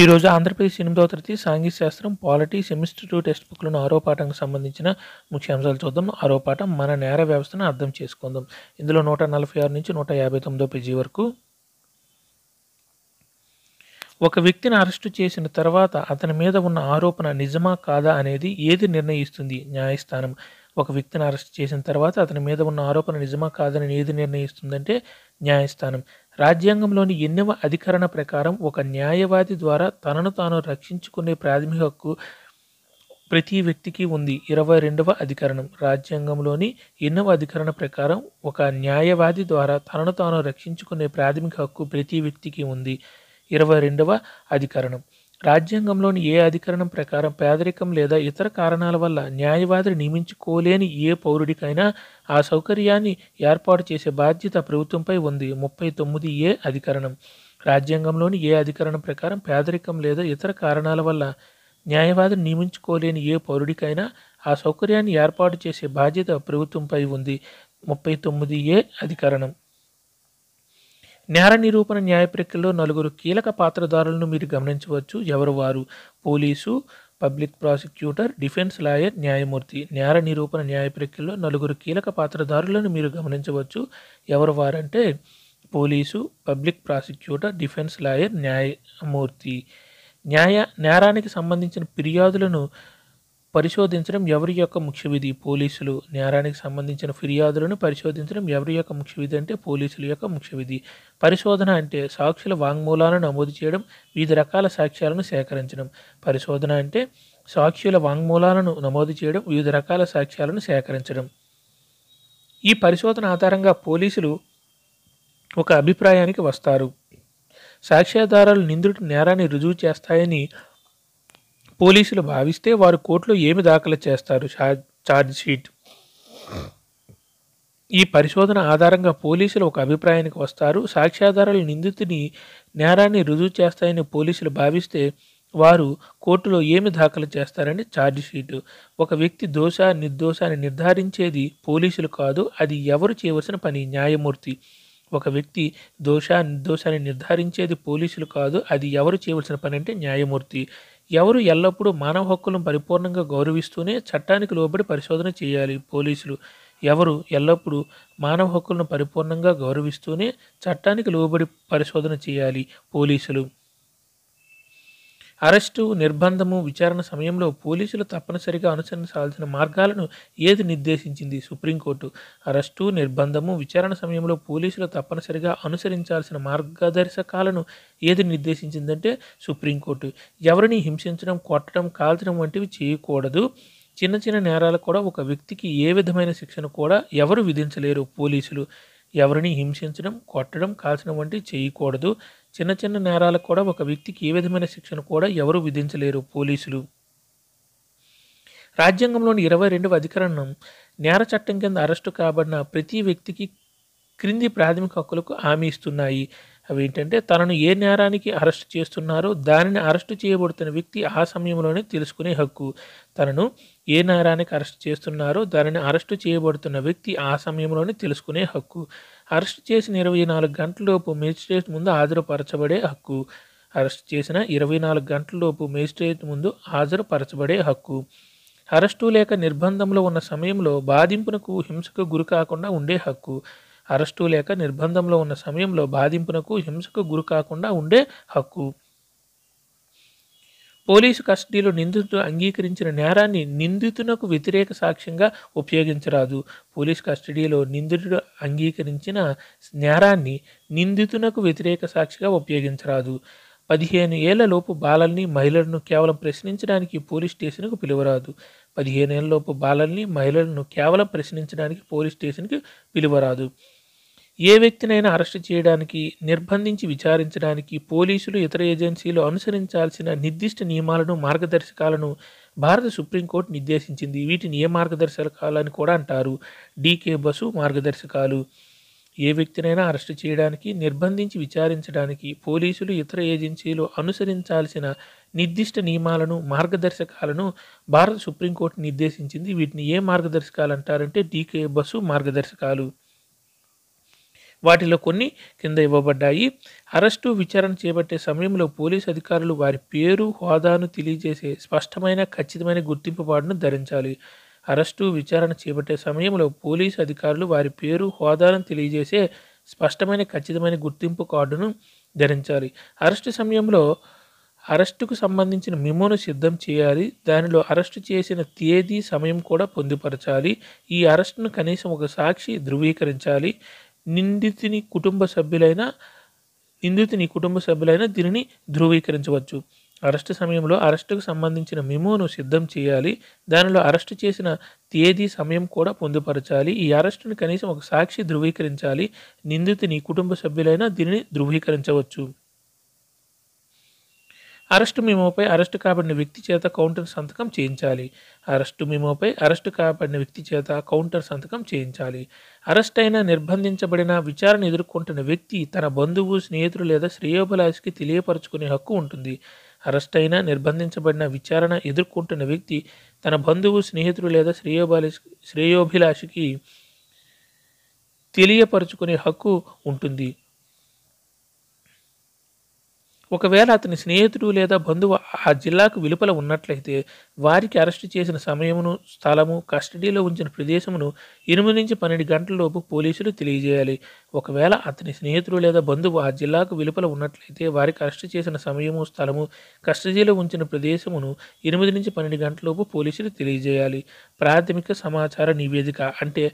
ఈరోజు ఆంధ్రప్రదేశ్ ఎనిమిదవ తరగతి సాంఘిక శాస్త్రం పాలిటీ సెమిస్టర్ టూ టెక్స్ట్ బుక్లను ఆరో పాఠంకు సంబంధించిన ముఖ్యాంశాలు చూద్దాం ఆరో పాఠం మన నేర వ్యవస్థను అర్థం చేసుకుందాం ఇందులో నూట నలభై ఆరు నుంచి నూట యాభై తొమ్మిదో పేజీ వరకు ఒక వ్యక్తిని అరెస్టు చేసిన తర్వాత అతని మీద ఉన్న ఆరోపణ నిజమా కాదా అనేది ఏది నిర్ణయిస్తుంది న్యాయస్థానం ఒక వ్యక్తిని అరెస్ట్ చేసిన తర్వాత అతని మీద ఉన్న ఆరోపణ నిజమా కాదని ఏది నిర్ణయిస్తుందంటే న్యాయస్థానం రాజ్యాంగంలోని ఎన్నవ అధికరణ ప్రకారం ఒక న్యాయవాది ద్వారా తనను తాను రక్షించుకునే ప్రాథమిక హక్కు ప్రతి వ్యక్తికి ఉంది ఇరవై రెండవ అధికరణం రాజ్యాంగంలోని ఎన్నవ అధికరణ ప్రకారం ఒక న్యాయవాది ద్వారా తనను తాను రక్షించుకునే ప్రాథమిక హక్కు ప్రతి వ్యక్తికి ఉంది ఇరవై రెండవ అధికరణం రాజ్యాంగంలోని ఏ అధికరణం ప్రకారం పేదరికం లేదా ఇతర కారణాల వల్ల న్యాయవాదిని నియమించుకోలేని ఏ పౌరుడికైనా ఆ సౌకర్యాన్ని ఏర్పాటు చేసే బాధ్యత ప్రభుత్వంపై ఉంది ముప్పై తొమ్మిది ఏ అధికరణం రాజ్యాంగంలోని ఏ అధికరణం ప్రకారం పేదరికం లేదా ఇతర కారణాల వల్ల న్యాయవాదిని నియమించుకోలేని ఏ పౌరుడికైనా ఆ సౌకర్యాన్ని ఏర్పాటు చేసే బాధ్యత ప్రభుత్వంపై ఉంది ముప్పై తొమ్మిది ఏ అధికరణం నేర నిరూపణ న్యాయ ప్రక్రియలో నలుగురు కీలక పాత్రధారులను మీరు గమనించవచ్చు ఎవరు వారు police public prosecutor defence lawyer న్యాయమూర్తి నేర నిరూపణ న్యాయ ప్రక్రియలో నలుగురు కీలక పాత్రధారులను మీరు గమనించవచ్చు ఎవరు వారంటే police public prosecutor defence lawyer న్యాయమూర్తి న్యాయ నేరానికి సంబంధించిన ఫిర్యాదులను పరిశోధించడం ఎవరి యొక్క ముఖ్య విధి పోలీసులు నేరానికి సంబంధించిన ఫిర్యాదులను పరిశోధించడం ఎవరి యొక్క ముఖ్య విధి అంటే పోలీసుల యొక్క ముఖ్య విధి పరిశోధన అంటే సాక్షుల వాంగ్మూలాలను నమోదు చేయడం వివిధ రకాల సాక్ష్యాలను సేకరించడం పరిశోధన అంటే సాక్షుల వాంగ్మూలాలను నమోదు చేయడం వివిధ రకాల సాక్ష్యాలను సేకరించడం ఈ పరిశోధన ఆధారంగా పోలీసులు ఒక అభిప్రాయానికి వస్తారు సాక్ష్యాధారాలు నిందితుడు నేరాన్ని రుజువు చేస్తాయని పోలీసులు భావిస్తే వారు కోర్టులో ఏమి దాఖలు చేస్తారు ఛార్జ్ షీట్ ఈ పరిశోధన ఆధారంగా పోలీసులు ఒక అభిప్రాయానికి వస్తారు సాక్ష్యాధారాలు నిందితుని నేరాన్ని రుజువు చేస్తాయని పోలీసులు భావిస్తే వారు కోర్టులో ఏమి దాఖలు చేస్తారని ఛార్జ్షీటు ఒక వ్యక్తి దోష నిర్దోష అని నిర్ధారించేది పోలీసులు కాదు అది ఎవరు చేయవలసిన పని న్యాయమూర్తి ఒక వ్యక్తి దోష నిర్దోషాన్ని నిర్ధారించేది పోలీసులు కాదు అది ఎవరు చేయవలసిన పని అంటే న్యాయమూర్తి ఎవరు ఎల్లప్పుడూ మానవ హక్కులను పరిపూర్ణంగా గౌరవిస్తూనే చట్టానికి లోబడి పరిశోధన చేయాలి పోలీసులు ఎవరు ఎల్లప్పుడూ మానవ హక్కులను పరిపూర్ణంగా గౌరవిస్తూనే చట్టానికి లోబడి పరిశోధన చేయాలి పోలీసులు అరెస్టు నిర్బంధము విచారణ సమయంలో పోలీసులు తప్పనిసరిగా అనుసరించాల్సిన మార్గాలను ఏది నిర్దేశించింది సుప్రీంకోర్టు అరెస్టు నిర్బంధము విచారణ సమయంలో పోలీసులు తప్పనిసరిగా అనుసరించాల్సిన మార్గదర్శకాలను ఏది నిర్దేశించిందంటే సుప్రీంకోర్టు ఎవరిని హింసించడం కొట్టడం కాల్చడం వంటివి చేయకూడదు చిన్న చిన్న నేరాలు కూడా ఒక వ్యక్తికి ఏ విధమైన శిక్షను కూడా ఎవరు విధించలేరు పోలీసులు ఎవరిని హింసించడం కొట్టడం కాల్చడం వంటివి చేయకూడదు చిన్న చిన్న నేరాలకు కూడా ఒక వ్యక్తికి ఏ విధమైన శిక్షను కూడా ఎవరు విధించలేరు పోలీసులు రాజ్యాంగంలోని ఇరవై రెండవ అధికరణం నేర చట్టం కింద అరెస్టు కాబడిన ప్రతి వ్యక్తికి క్రింది ప్రాథమిక హక్కులకు హామీ ఇస్తున్నాయి అవి ఏంటంటే తనను ఏ నేరానికి అరెస్ట్ చేస్తున్నారో దానిని అరెస్టు చేయబడుతున్న వ్యక్తి ఆ సమయంలోనే తెలుసుకునే హక్కు తనను ఏ నేరానికి అరెస్ట్ చేస్తున్నారో దానిని అరెస్టు చేయబడుతున్న వ్యక్తి ఆ సమయంలోనే తెలుసుకునే హక్కు అరెస్ట్ చేసిన ఇరవై నాలుగు గంటలలోపు మేజిస్ట్రేట్ ముందు హాజరుపరచబడే హక్కు అరెస్ట్ చేసిన ఇరవై నాలుగు గంటలలోపు మేజిస్ట్రేట్ ముందు హాజరుపరచబడే హక్కు అరెస్టు లేక నిర్బంధంలో ఉన్న సమయంలో బాధింపునకు హింసకు గురి కాకుండా ఉండే హక్కు అరెస్టు లేక నిర్బంధంలో ఉన్న సమయంలో బాధింపునకు హింసకు గురి కాకుండా ఉండే హక్కు పోలీసు కస్టడీలో నిందితుడు అంగీకరించిన నేరాన్ని నిందితునకు వ్యతిరేక సాక్ష్యంగా ఉపయోగించరాదు పోలీసు కస్టడీలో నిందితుడు అంగీకరించిన నేరాన్ని నిందితునకు వ్యతిరేక సాక్షిగా ఉపయోగించరాదు పదిహేను ఏళ్లలోపు బాలల్ని మహిళలను కేవలం ప్రశ్నించడానికి పోలీస్ స్టేషన్కు పిలువరాదు పదిహేను ఏళ్లలోపు బాలల్ని మహిళలను కేవలం ప్రశ్నించడానికి పోలీస్ స్టేషన్కి పిలువరాదు ఏ వ్యక్తినైనా అరెస్ట్ చేయడానికి నిర్బంధించి విచారించడానికి పోలీసులు ఇతర ఏజెన్సీలు అనుసరించాల్సిన నిర్దిష్ట నియమాలను మార్గదర్శకాలను భారత సుప్రీంకోర్టు నిర్దేశించింది వీటిని ఏ మార్గదర్శకాలని కూడా అంటారు డీకే బసు మార్గదర్శకాలు ఏ వ్యక్తినైనా అరెస్ట్ చేయడానికి నిర్బంధించి విచారించడానికి పోలీసులు ఇతర ఏజెన్సీలు అనుసరించాల్సిన నిర్దిష్ట నియమాలను మార్గదర్శకాలను భారత సుప్రీంకోర్టు నిర్దేశించింది వీటిని ఏ మార్గదర్శకాలు అంటారంటే డీకే బస్సు మార్గదర్శకాలు వాటిలో కొన్ని కింద ఇవ్వబడ్డాయి అరెస్టు విచారణ చేపట్టే సమయంలో పోలీసు అధికారులు వారి పేరు హోదాను తెలియజేసే స్పష్టమైన ఖచ్చితమైన గుర్తింపు పాటును ధరించాలి అరెస్టు విచారణ చేపట్టే సమయంలో పోలీసు అధికారులు వారి పేరు హోదాను తెలియజేసే స్పష్టమైన ఖచ్చితమైన గుర్తింపు కార్డును ధరించాలి అరెస్టు సమయంలో అరెస్టుకు సంబంధించిన మెమోను సిద్ధం చేయాలి దానిలో అరెస్టు చేసిన తేదీ సమయం కూడా పొందుపరచాలి ఈ అరెస్టును కనీసం ఒక సాక్షి ధృవీకరించాలి నిందితుని కుటుంబ సభ్యులైన నిందితుని కుటుంబ సభ్యులైన దీనిని ధృవీకరించవచ్చు అరెస్టు సమయంలో అరెస్టుకు సంబంధించిన మెమోను సిద్ధం చేయాలి దానిలో అరెస్టు చేసిన తేదీ సమయం కూడా పొందుపరచాలి ఈ అరెస్టును కనీసం ఒక సాక్షి ధృవీకరించాలి నిందితుని కుటుంబ సభ్యులైనా దీనిని ధృవీకరించవచ్చు అరెస్టు మెమోపై అరెస్టు కాబడిన వ్యక్తి చేత కౌంటర్ సంతకం చేయించాలి అరెస్టు మెమోపై అరెస్టు కాబడిన వ్యక్తి చేత కౌంటర్ సంతకం చేయించాలి అరెస్ట్ అయినా నిర్బంధించబడిన విచారణ ఎదుర్కొంటున్న వ్యక్తి తన బంధువు స్నేహితుడు లేదా శ్రేయోభిలాషికి తెలియపరచుకునే హక్కు ఉంటుంది అరెస్ట్ అయినా నిర్బంధించబడిన విచారణ ఎదుర్కొంటున్న వ్యక్తి తన బంధువు స్నేహితుడు లేదా శ్రేయోబాలి శ్రేయోభిలాషికి తెలియపరచుకునే హక్కు ఉంటుంది ఒకవేళ అతని స్నేహితుడు లేదా బంధువు ఆ జిల్లాకు వెలుపల ఉన్నట్లయితే వారికి అరెస్టు చేసిన సమయమును స్థలము కస్టడీలో ఉంచిన ప్రదేశమును ఎనిమిది నుంచి పన్నెండు గంటలలోపు పోలీసులు తెలియజేయాలి ఒకవేళ అతని స్నేహితుడు లేదా బంధువు ఆ జిల్లాకు వెలుపల ఉన్నట్లయితే వారికి అరెస్టు చేసిన సమయము స్థలము కస్టడీలో ఉంచిన ప్రదేశమును ఎనిమిది నుంచి పన్నెండు గంటలలోపు పోలీసులు తెలియజేయాలి ప్రాథమిక సమాచార నివేదిక అంటే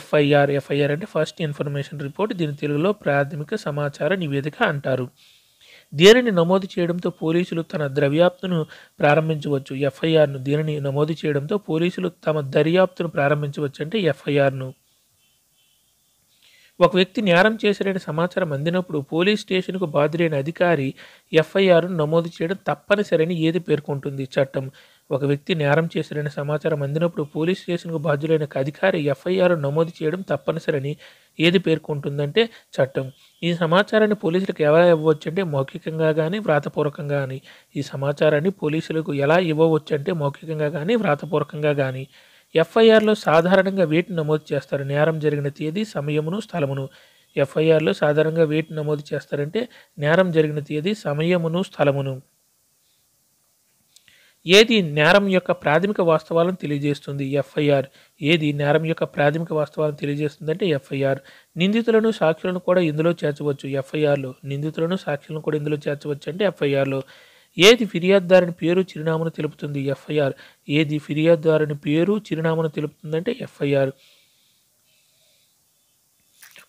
ఎఫ్ఐఆర్ ఎఫ్ఐఆర్ అంటే ఫస్ట్ ఇన్ఫర్మేషన్ రిపోర్ట్ దీని తెలుగులో ప్రాథమిక సమాచార నివేదిక అంటారు దీనిని నమోదు చేయడంతో పోలీసులు తన ద్రవ్యాప్తును ప్రారంభించవచ్చు ఎఫ్ఐఆర్ను దీనిని నమోదు చేయడంతో పోలీసులు తమ దర్యాప్తును ప్రారంభించవచ్చు అంటే ఎఫ్ఐఆర్ను ఒక వ్యక్తి నేరం చేశాడని సమాచారం అందినప్పుడు పోలీస్ స్టేషన్కు బాధ్యులైన అధికారి ఎఫ్ఐఆర్ను నమోదు చేయడం అని ఏది పేర్కొంటుంది చట్టం ఒక వ్యక్తి నేరం చేశారని సమాచారం అందినప్పుడు పోలీస్ స్టేషన్కు బాధ్యులైన అధికారి ఎఫ్ఐఆర్ నమోదు చేయడం తప్పనిసరని ఏది పేర్కొంటుందంటే చట్టం ఈ సమాచారాన్ని పోలీసులకు ఎలా ఇవ్వవచ్చు అంటే మౌఖికంగా కానీ వ్రాతపూర్వకంగా కానీ ఈ సమాచారాన్ని పోలీసులకు ఎలా ఇవ్వవచ్చు అంటే మౌఖికంగా కానీ వ్రాతపూర్వకంగా కానీ ఎఫ్ఐఆర్లో సాధారణంగా వేటిని నమోదు చేస్తారు నేరం జరిగిన తేదీ సమయమును స్థలమును ఎఫ్ఐఆర్లో సాధారణంగా వేటిని నమోదు చేస్తారంటే నేరం జరిగిన తేదీ సమయమును స్థలమును ఏది నేరం యొక్క ప్రాథమిక వాస్తవాలను తెలియజేస్తుంది ఎఫ్ఐఆర్ ఏది నేరం యొక్క ప్రాథమిక వాస్తవాలను తెలియజేస్తుంది అంటే ఎఫ్ఐఆర్ నిందితులను సాక్షులను కూడా ఇందులో చేర్చవచ్చు ఎఫ్ఐఆర్లో నిందితులను సాక్షులను కూడా ఇందులో చేర్చవచ్చు అంటే ఎఫ్ఐఆర్లో ఏది ఫిర్యాదుదారుని పేరు చిరునామాను తెలుపుతుంది ఎఫ్ఐఆర్ ఏది ఫిర్యాదుదారుని పేరు చిరునామాను తెలుపుతుందంటే ఎఫ్ఐఆర్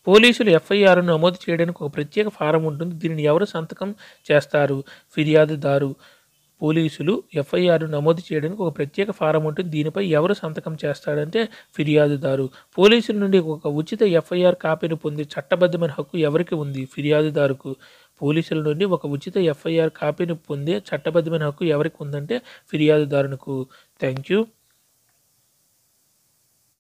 పోలీసులు ఎఫ్ఐఆర్ను నమోదు చేయడానికి ఒక ప్రత్యేక ఫారం ఉంటుంది దీనిని ఎవరు సంతకం చేస్తారు ఫిర్యాదుదారు పోలీసులు ఎఫ్ఐఆర్ నమోదు చేయడానికి ఒక ప్రత్యేక ఫారం ఉంటుంది దీనిపై ఎవరు సంతకం చేస్తాడంటే ఫిర్యాదుదారు పోలీసుల నుండి ఒక ఉచిత ఎఫ్ఐఆర్ కాపీని పొందే చట్టబద్ధమైన హక్కు ఎవరికి ఉంది ఫిర్యాదుదారుకు పోలీసుల నుండి ఒక ఉచిత ఎఫ్ఐఆర్ కాపీని పొందే చట్టబద్ధమైన హక్కు ఎవరికి ఉందంటే ఫిర్యాదుదారునికు థ్యాంక్ యూ